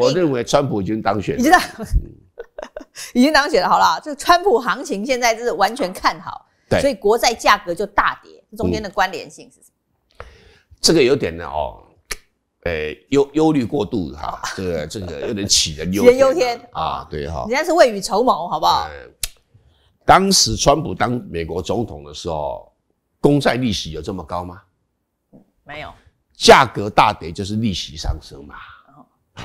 我认为川普已经当选了，已经当 选了，好了，这个川普行情现在是完全看好，对，所以国债价格就大跌，中间的关联性是什么？这个有点呢，哦，呃，忧忧虑过度哈，这个这个有点杞人忧杞人忧天啊，对哈，人家是未雨绸缪，好不好？当时川普当美国总统的时候，公债利息有这么高吗？没有。价格大跌就是利息上升嘛。哦。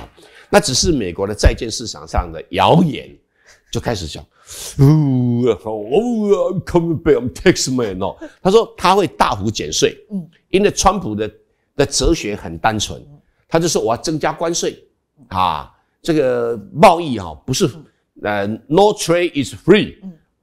他只是美国的在建市场上的谣言，就开始讲。Come tax man 哦，他说他会大幅减税。嗯，因为川普的的哲学很单纯，他就说我要增加关税啊，这个贸易哈不是呃，no trade is free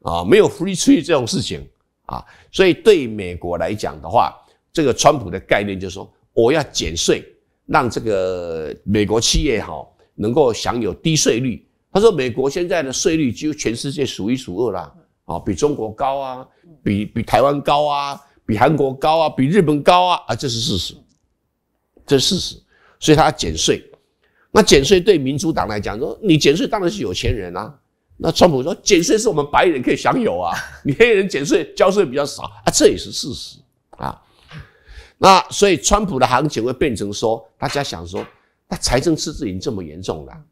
啊，没有 free trade 这种事情啊，所以对美国来讲的话，这个川普的概念就是说我要减税，让这个美国企业哈。能够享有低税率。他说，美国现在的税率几乎全世界数一数二啦，啊，比中国高啊，比比台湾高啊，比韩国高啊，比日本高啊，啊，这是事实，这是事实。所以他减税，那减税对民主党来讲，说你减税当然是有钱人啊。那川普说减税是我们白人可以享有啊，你黑人减税交税比较少啊，这也是事实啊。那所以川普的行情会变成说，大家想说。那财政赤字已经这么严重了，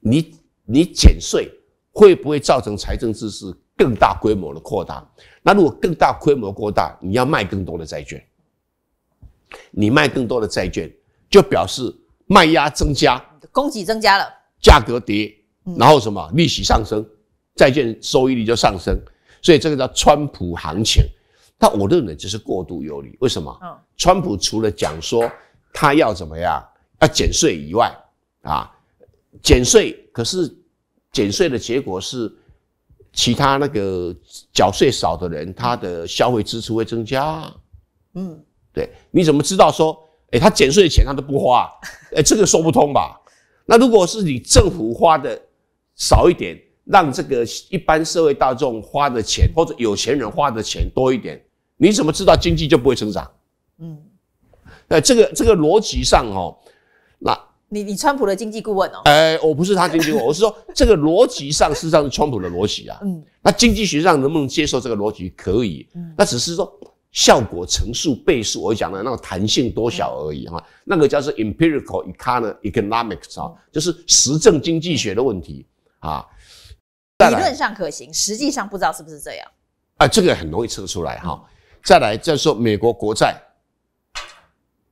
你你减税会不会造成财政赤字更大规模的扩大？那如果更大规模扩大，你要卖更多的债券，你卖更多的债券，就表示卖压增加，供给增加了，价格跌，然后什么利息上升，债券收益率就上升，所以这个叫川普行情。但我认为这是过度有理，为什么？川普除了讲说他要怎么样？要减税以外，啊，减税，可是减税的结果是，其他那个缴税少的人，他的消费支出会增加。嗯，对，你怎么知道说，哎，他减税的钱他都不花，哎，这个说不通吧？那如果是你政府花的少一点，让这个一般社会大众花的钱或者有钱人花的钱多一点，你怎么知道经济就不会增长？嗯，那这个这个逻辑上，哦。你你川普的经济顾问哦？哎，我不是他经济顾问，我是说这个逻辑上事实上是川普的逻辑啊。嗯，那经济学上能不能接受这个逻辑？可以。嗯，那只是说效果乘数倍数，我讲的那个弹性多小而已哈。那个叫做 empirical e c o n o m e i c s 啊，就是实证经济学的问题啊。理论上可行，实际上不知道是不是这样。啊，这个很容易测出来哈。再来再说美国国债，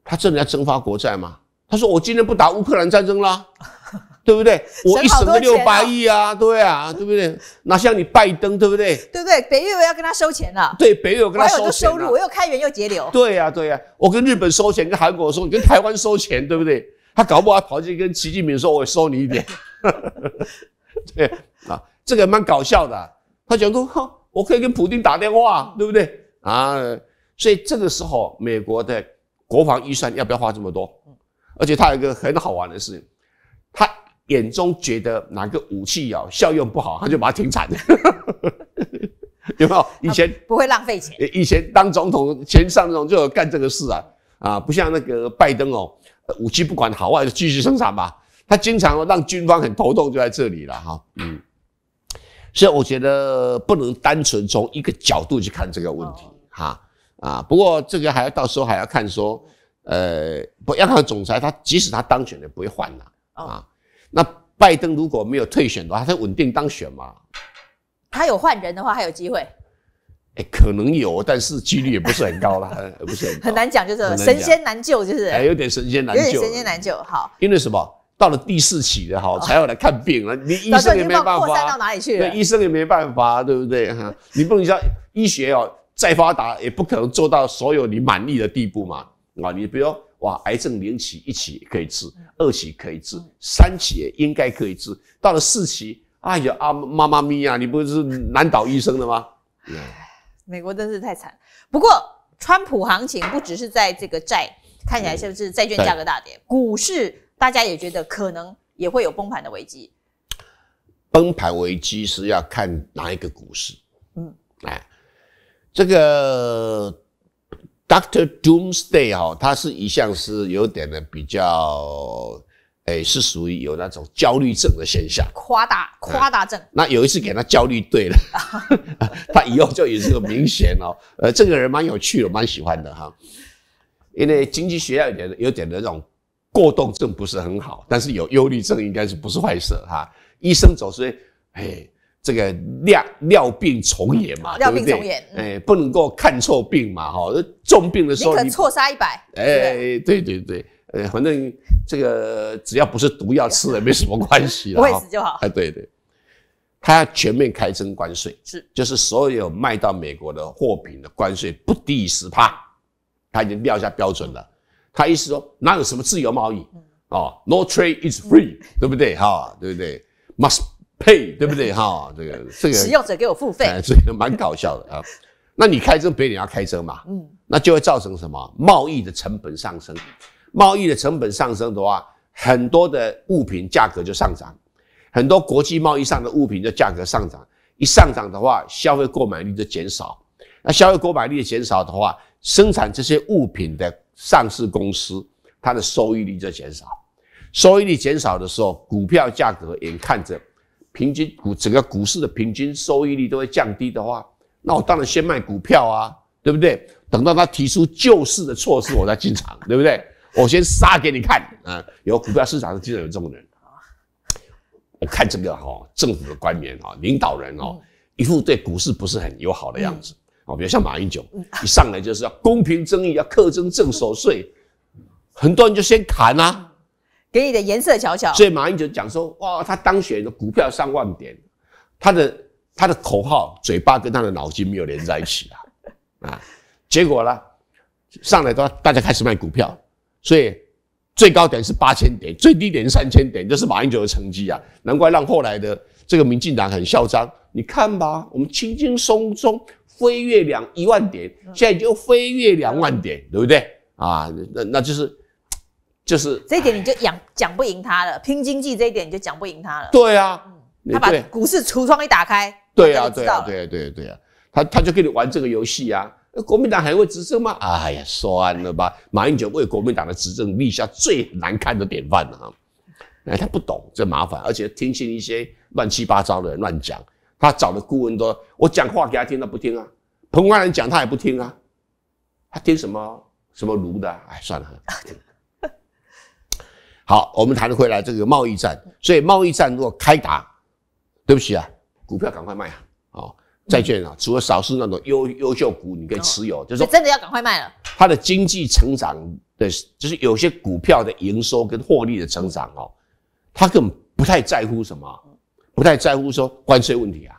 他真的要增发国债吗？他说：“我今天不打乌克兰战争啦，对不对？我一省六百亿啊，对啊，对不对？哪像你拜登，对不对？对不对？北约要跟他收钱了。对，北约跟他收钱。我又收入，我又开源又节流。对呀，对呀，我跟日本收钱，跟韩国收，跟台湾收钱，对不对？他搞不好跑去跟习近平说：‘我收你一点。’对啊，这个蛮搞笑的。他讲说：‘哈，我可以跟普京打电话，对不对？啊，所以这个时候美国的国防预算要不要花这么多？’而且他有一个很好玩的事，他眼中觉得哪个武器哦效用不好，他就把它停产了，有没有？以前不会浪费钱。以前当总统前上总统就干这个事啊啊，不像那个拜登哦，武器不管好坏就继续生产吧。他经常让军方很头痛，就在这里了哈。嗯，所以我觉得不能单纯从一个角度去看这个问题哈啊。不过这个还要到时候还要看说。呃，不，央行总裁他即使他当选了，不会换呐啊。那拜登如果没有退选的话，他稳定当选嘛？他有换人的话，还有机会？哎，可能有，但是几率也不是很高了，不是很很难讲，就是神仙难救，就是有点神仙难救，有点神仙难救。好，因为什么？到了第四期的哈，才要来看病了，你医生也没办法，扩散到哪里去了？医生也没办法，对不对？哈，你不能像医学哦，再发达也不可能做到所有你满意的地步嘛。啊，你比如哇，癌症零期一期可以治，二期可以治，三期应该可以治，到了四期，哎呀啊，妈妈咪呀，你不是难倒医生了吗？美国真是太惨不过，川普行情不只是在这个债，看起来像是债券价格大跌，股市大家也觉得可能也会有崩盘的危机。崩盘危机是要看哪一个股市？嗯，哎，这个。Doctor Doomsday 哈，他是一向是有点的比较，哎，是属于有那种焦虑症的现象，夸大夸大症。那有一次给他焦虑对了，他以后就也是个明显哦。呃，这个人蛮有趣的，蛮喜欢的哈。因为经济学有点有点的那种过动症不是很好，但是有忧虑症应该是不是坏事哈。医生总是哎。这个尿尿病重演嘛，尿病重演，哎，不能够看错病嘛，哈，重病的时候你错杀一百，哎，对对对，呃，反正这个只要不是毒药吃了没什么关系了，不会死就好。哎，对对，他要全面开征关税，是，就是所有卖到美国的货品的关税不低于十帕，他已经撂下标准了，他意思说哪有什么自由贸易啊，No trade is free，对不对哈，对不对，Must。配对不对哈？这个这个使用者给我付费，所以蛮搞笑的啊。那你开车别人要开车嘛？嗯，那就会造成什么？贸易的成本上升，贸易的成本上升的话，很多的物品价格就上涨，很多国际贸易上的物品的价格上涨。一上涨的话，消费购买力就减少。那消费购买力的减少的话，生产这些物品的上市公司，它的收益率就减少。收益率减少的时候，股票价格眼看着。平均股整个股市的平均收益率都会降低的话，那我当然先卖股票啊，对不对？等到他提出救市的措施，我再进场，对不对？我先杀给你看，嗯。有股票市场经常有这种人。我看这个哈，政府的官员哈，领导人哦，一副对股市不是很友好的样子哦。比如像马英九，一上来就是要公平正义，要课征正守税，很多人就先砍啊。给你的颜色瞧瞧，所以马英九讲说，哇，他当选的股票上万点，他的他的口号嘴巴跟他的脑筋没有连在一起啊，啊，结果呢，上来都大家开始卖股票，所以最高点是八千点，最低点三千点，这是马英九的成绩啊，难怪让后来的这个民进党很嚣张。你看吧，我们轻轻松松飞跃两一万点，现在就飞跃两万点，对不对？啊，那那就是。就是这一点你就讲讲不赢他了，拼经济这一点你就讲不赢他了。对啊，他把股市橱窗一打开，对啊对啊对对对啊，他他就跟你玩这个游戏啊。国民党还会执政吗？哎呀，算了吧。马英九为国民党的执政立下最难看的典范了啊！哎，他不懂这麻烦，而且听信一些乱七八糟的人乱讲。他找的顾问多，我讲话给他听，他不听啊。彭淮人讲他也不听啊。他听什么什么儒的？哎，算了。好，我们谈得回来这个贸易战。所以贸易战如果开打，对不起啊，股票赶快卖啊！哦，债券啊，除了少数那种优优秀股，你可以持有，就是真的要赶快卖了。它的经济成长的，就是有些股票的营收跟获利的成长哦，它根本不太在乎什么，不太在乎说关税问题啊。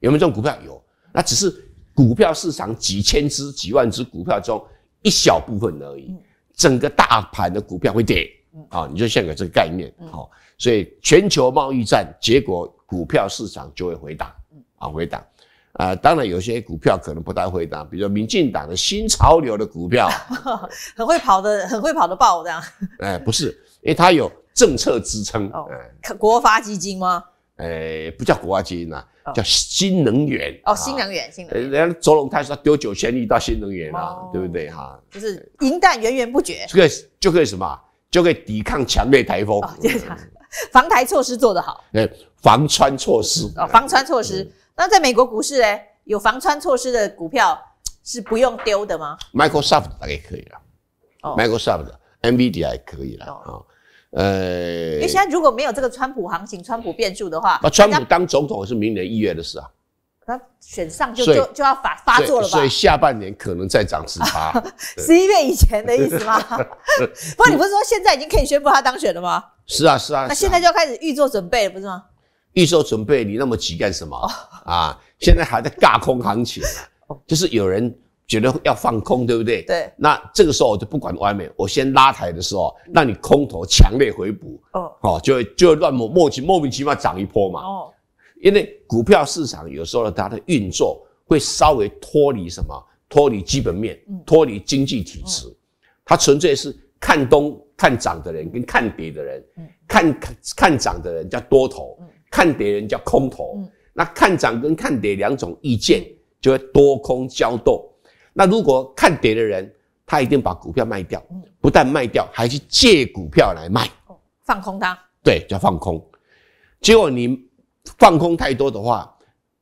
有没有这种股票？有，那只是股票市场几千只、几万只股票中一小部分而已。整个大盘的股票会跌。啊，你就先给这个概念好，所以全球贸易战结果股票市场就会回档，哦，回档。啊，当然有些股票可能不太回档，比如民进党的新潮流的股票，很会跑的，很会跑的爆这样。哎，不是，因为它有政策支撑。哦，国发基金吗？哎，不叫国发基金啊，叫新能源。哦，新能源，新。人家卓龙泰说丢九千亿到新能源啦，对不对哈？就是银弹源源不绝。这个就可以什么？就可以抵抗强烈台风。防台措施做得好。对，防穿措施啊，防穿措施。那在美国股市呢？有防穿措施的股票是不用丢的吗？Microsoft 大概可以了。哦，Microsoft、n v i d i a 也可以了啊。呃，因为现在如果没有这个川普行情、川普变数的话，把川普当总统是明年一月的事啊。他选上就就就要发发作了吧，所以下半年可能再涨十趴，十一月以前的意思吗？不，你不是说现在已经可以宣布他当选了吗？是啊是啊，那现在就要开始预做准备了，不是吗？预做准备，你那么急干什么？啊，现在还在尬空行情，就是有人觉得要放空，对不对？对。那这个时候我就不管外面，我先拉抬的时候，让你空头强烈回补，哦，哦，就就乱莫莫名其妙涨一波嘛。哦。因为股票市场有时候它的运作会稍微脱离什么？脱离基本面，脱离经济体制，它纯粹是看东看涨的人跟看跌的人，看看看涨的人叫多头，看跌人叫空头。那看涨跟看跌两种意见就会多空交斗。那如果看跌的人，他一定把股票卖掉，不但卖掉，还去借股票来卖，放空它。对，叫放空。结果你。放空太多的话，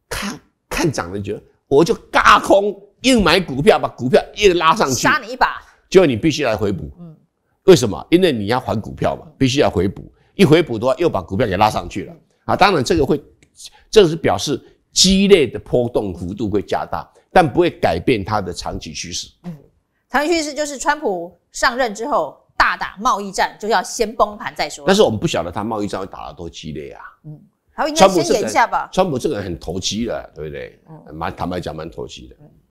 看看涨了就我就嘎空硬买股票，把股票硬拉上去，杀你一把，就你必须来回补。嗯，为什么？因为你要还股票嘛，必须要回补。一回补的话，又把股票给拉上去了。啊，当然这个会，这个是表示激烈的波动幅度会加大，但不会改变它的长期趋势。嗯，长期趋势就是川普上任之后大打贸易战，就要先崩盘再说。但是我们不晓得他贸易战会打得多激烈啊。嗯。还有，先点一下吧。川普这个人很投机的，对不对？嗯，蛮坦白讲，蛮投机的。